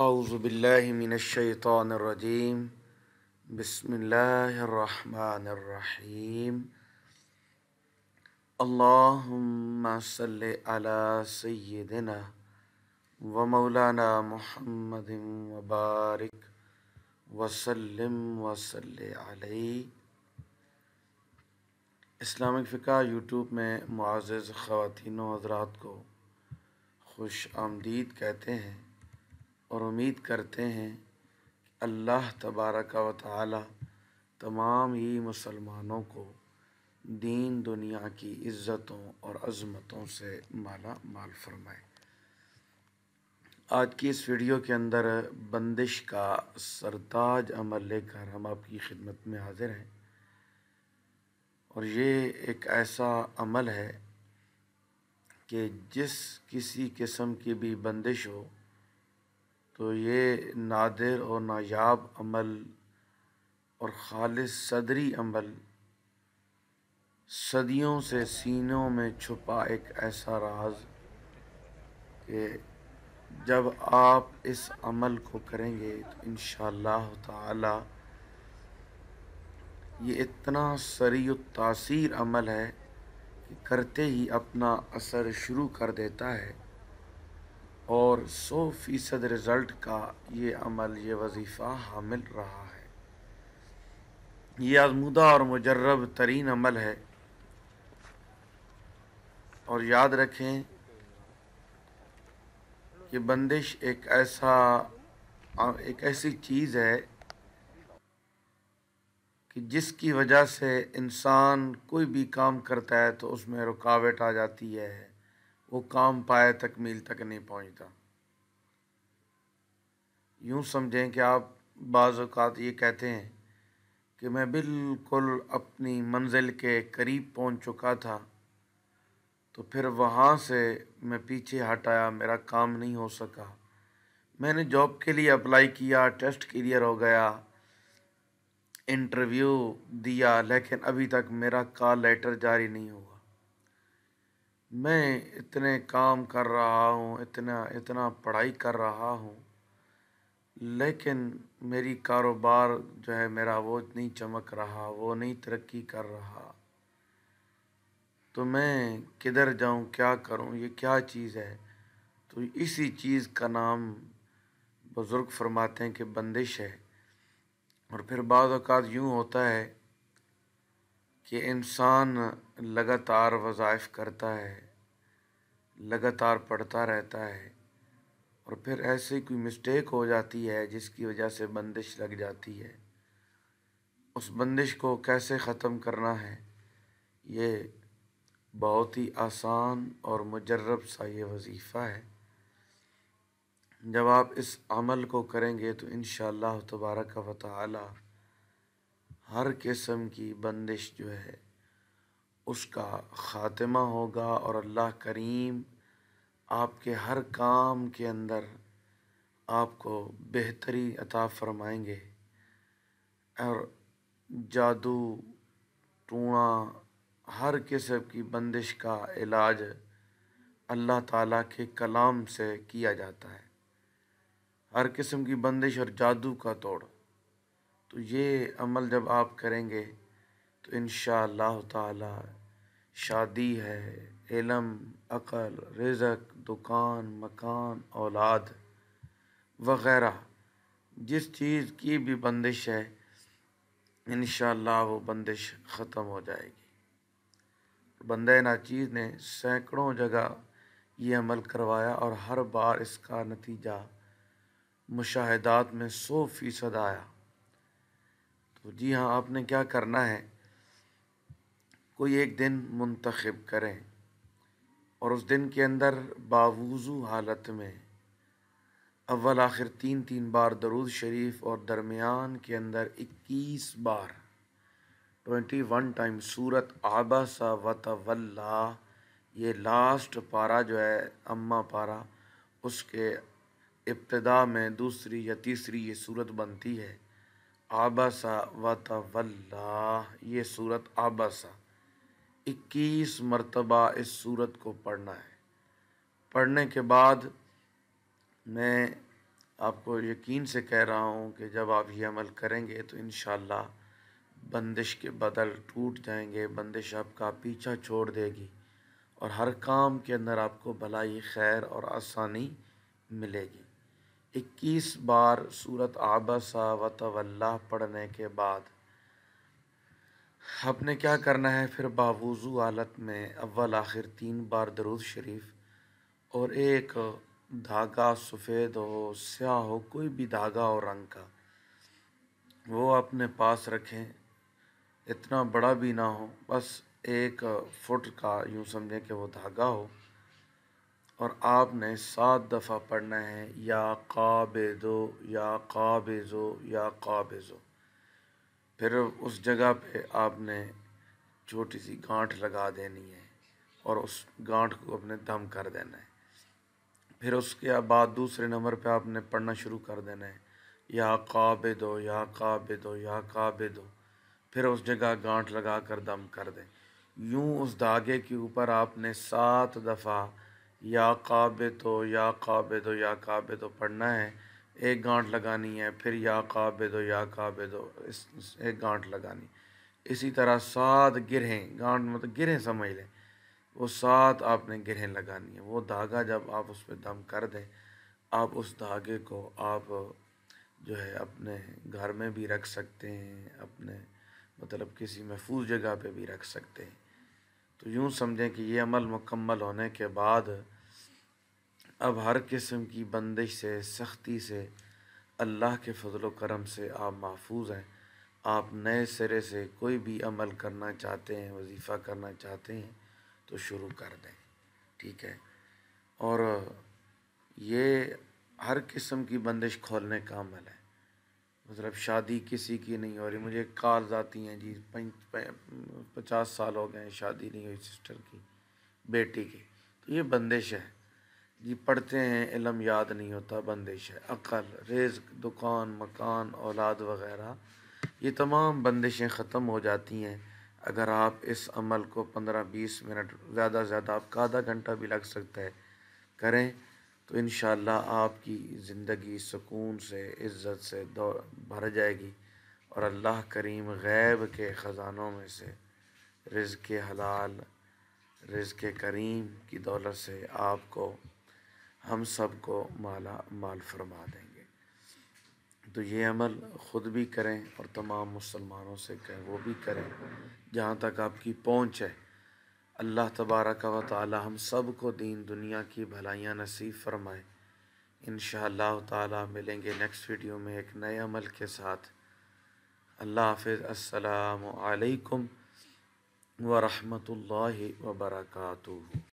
अज़बिल्लिमिनशैतरजीम बसमीम अल्ला अला व मौलाना महमद वबारक वसलम वसल इस्लामिक फ़िका यूट्यूब में मुआज़ ख़वान हजरात को खुश आमदीद कहते हैं और उम्मीद करते हैं अल्लाह तबारक व ताली तमाम ही मुसलमानों को दीन दुनिया की इज़्ज़तों और अज़मतों से माला माल फरमाए आज की इस वीडियो के अंदर बंदिश का सरताज अमल लेकर हम आपकी खिदमत में हाजिर हैं और ये एक ऐसा अमल है कि जिस किसी किस्म की भी बंदिश हो तो ये नादिर और नायाब अमल और खालिस सदरी अमल सदियों से सीनों में छुपा एक ऐसा राज कि जब आप इस अमल को करेंगे तो इन ताला ये इतना सरी तासीर अमल है कि करते ही अपना असर शुरू कर देता है और सौ फीसद रिज़ल्ट का ये अमल ये वजीफ़ा हामिल रहा है ये आजमदा और मजरब तरीन अमल है और याद रखें कि बंदिश एक ऐसा एक ऐसी चीज़ है कि जिसकी वजह से इंसान कोई भी काम करता है तो उसमें रुकावट आ जाती है वो काम पाए मील तक नहीं पहुंचता यूं समझें कि आप बाज़ात ये कहते हैं कि मैं बिल्कुल अपनी मंजिल के करीब पहुंच चुका था तो फिर वहाँ से मैं पीछे हटाया मेरा काम नहीं हो सका मैंने जॉब के लिए अप्लाई किया टेस्ट क्लियर हो गया इंटरव्यू दिया लेकिन अभी तक मेरा कॉल लेटर जारी नहीं हुआ मैं इतने काम कर रहा हूँ इतना इतना पढ़ाई कर रहा हूँ लेकिन मेरी कारोबार जो है मेरा वो नहीं चमक रहा वो नहीं तरक्की कर रहा तो मैं किधर जाऊँ क्या करूँ ये क्या चीज़ है तो इसी चीज़ का नाम बुज़ुर्ग फरमाते हैं कि बंदिश है और फिर बाद यूँ होता है कि इंसान लगातार वज़ाइफ करता है लगातार पढ़ता रहता है और फिर ऐसी कोई मिस्टेक हो जाती है जिसकी वजह से बंदिश लग जाती है उस बंदिश को कैसे ख़त्म करना है ये बहुत ही आसान और मुजरब सा ये वजीफ़ा है जब आप इस अमल को करेंगे तो इन तबारक व ताली हर किस्म की बंदिश जो है उसका ख़ात्मा होगा और अल्लाह करीम आपके हर काम के अंदर आपको बेहतरी अता फरमाएंगे और जादू टूणा हर किस्म की बंदिश का इलाज अल्लाह ताला के कलाम से किया जाता है हर किस्म की बंदिश और जादू का तोड़ तो ये अमल जब आप करेंगे तो इन ताला शादी है इलम अकल रिजक दुकान मकान औलाद वगैरह जिस चीज़ की भी बंदिश है इन वो बंदिश ख़त्म हो जाएगी बंद नाचीज़ ने सैकड़ों जगह ये अमल करवाया और हर बार इसका नतीजा मुशाहदात में सौ फ़ीसद आया तो जी हाँ आपने क्या करना है कोई एक दिन मुंतखब करें और उस दिन के अंदर बावजू हालत में अव्वल आखिर तीन तीन बार दरूद शरीफ और दरमियान के अंदर इक्कीस बार ट्वेंटी वन टाइम सूरत आबासा वतवल्ला ये लास्ट पारा जो है अम्मा पारा उसके इब्तदा में दूसरी या तीसरी ये सूरत बनती है आबसा व तवल्ला ये सूरत आबसा इक्कीस मरतबा इस सूरत को पढ़ना है पढ़ने के बाद मैं आपको यकीन से कह रहा हूँ कि जब आप ये अमल करेंगे तो इन बंदिश के बदल टूट जाएंगे बंदिश आपका पीछा छोड़ देगी और हर काम के अंदर आपको भलाई खैर और आसानी मिलेगी इक्कीस बार सूरत आबसा व तवल्ला पढ़ने के बाद आपने क्या करना है फिर बावजू हालत में अव्वल आखिर तीन बार दरुद शरीफ और एक धागा सफ़ेद हो स्याह हो कोई भी धागा और रंग का वो अपने पास रखें इतना बड़ा भी ना हो बस एक फुट का यूँ समझें कि वो धागा हो और आपने सात दफ़ा पढ़ना है या दो या काबेज़ो या काबेज़ो फिर उस जगह पे आपने छोटी सी गांठ लगा देनी है और उस गांठ को अपने दम कर देना है फिर उसके बाद दूसरे नंबर पे आपने पढ़ना शुरू कर देना है या काबे दो या काबे दो या काबे दो फिर उस जगह गांठ लगा कर दम कर दें यूँ उस धागे के ऊपर आपने सात दफ़ा या काबे तो या काबे दो तो, या काबे तो पढ़ना है एक गांठ लगानी है फिर या काबे दो तो, या काबे दो तो, इस, इस एक गांठ लगानी इसी तरह सात गिरहें गांठ मतलब गिरहें समझ लें वो सात आपने गिरहें लगानी है वो धागा जब आप उस पर दम कर दें आप उस धागे को आप जो है अपने घर में भी रख सकते हैं अपने मतलब किसी महफूज जगह पे भी रख सकते हैं तो यूँ समझें कि ये अमल मुकम्मल होने के बाद अब हर किस्म की बंदिश से सख्ती से अल्लाह के फजल करम से आप महफूज हैं आप नए सिरे से कोई भी अमल करना चाहते हैं वजीफ़ा करना चाहते हैं तो शुरू कर दें ठीक है और ये हर किस्म की बंदिश खोलने का अमल है मतलब शादी किसी की नहीं हो रही मुझे कार जाती हैं जी पचास साल हो गए शादी नहीं हुई सिस्टर की बेटी की तो ये बंदिश है जी पढ़ते हैं इलम याद नहीं होता बंदिश है अकल रेज दुकान मकान औलाद वगैरह ये तमाम बंदिशें ख़त्म हो जाती हैं अगर आप इस अमल को पंद्रह बीस मिनट ज़्यादा से ज़्यादा आपका आधा घंटा भी लग सकता है करें तो इन आपकी ज़िंदगी सुकून से इज़्ज़त से भर जाएगी और अल्लाह करीम गैब के ख़जानों में से रज के हलाल रज के करीम की दौलत से आपको हम सब को माला माल फरमा देंगे तो ये अमल ख़ुद भी करें और तमाम मुसलमानों से कहें वो भी करें जहाँ तक आपकी पहुँच है अल्लाह तबारक व ताली हम सब को दीन दुनिया की भलाइयाँ नसीब फरमाए इन ताला मिलेंगे नेक्स्ट वीडियो में एक नए अमल के साथ अल्लाह हाफिज़ अस्सलाम वालेकुम वरहमतुल्लाहि वबरकatuh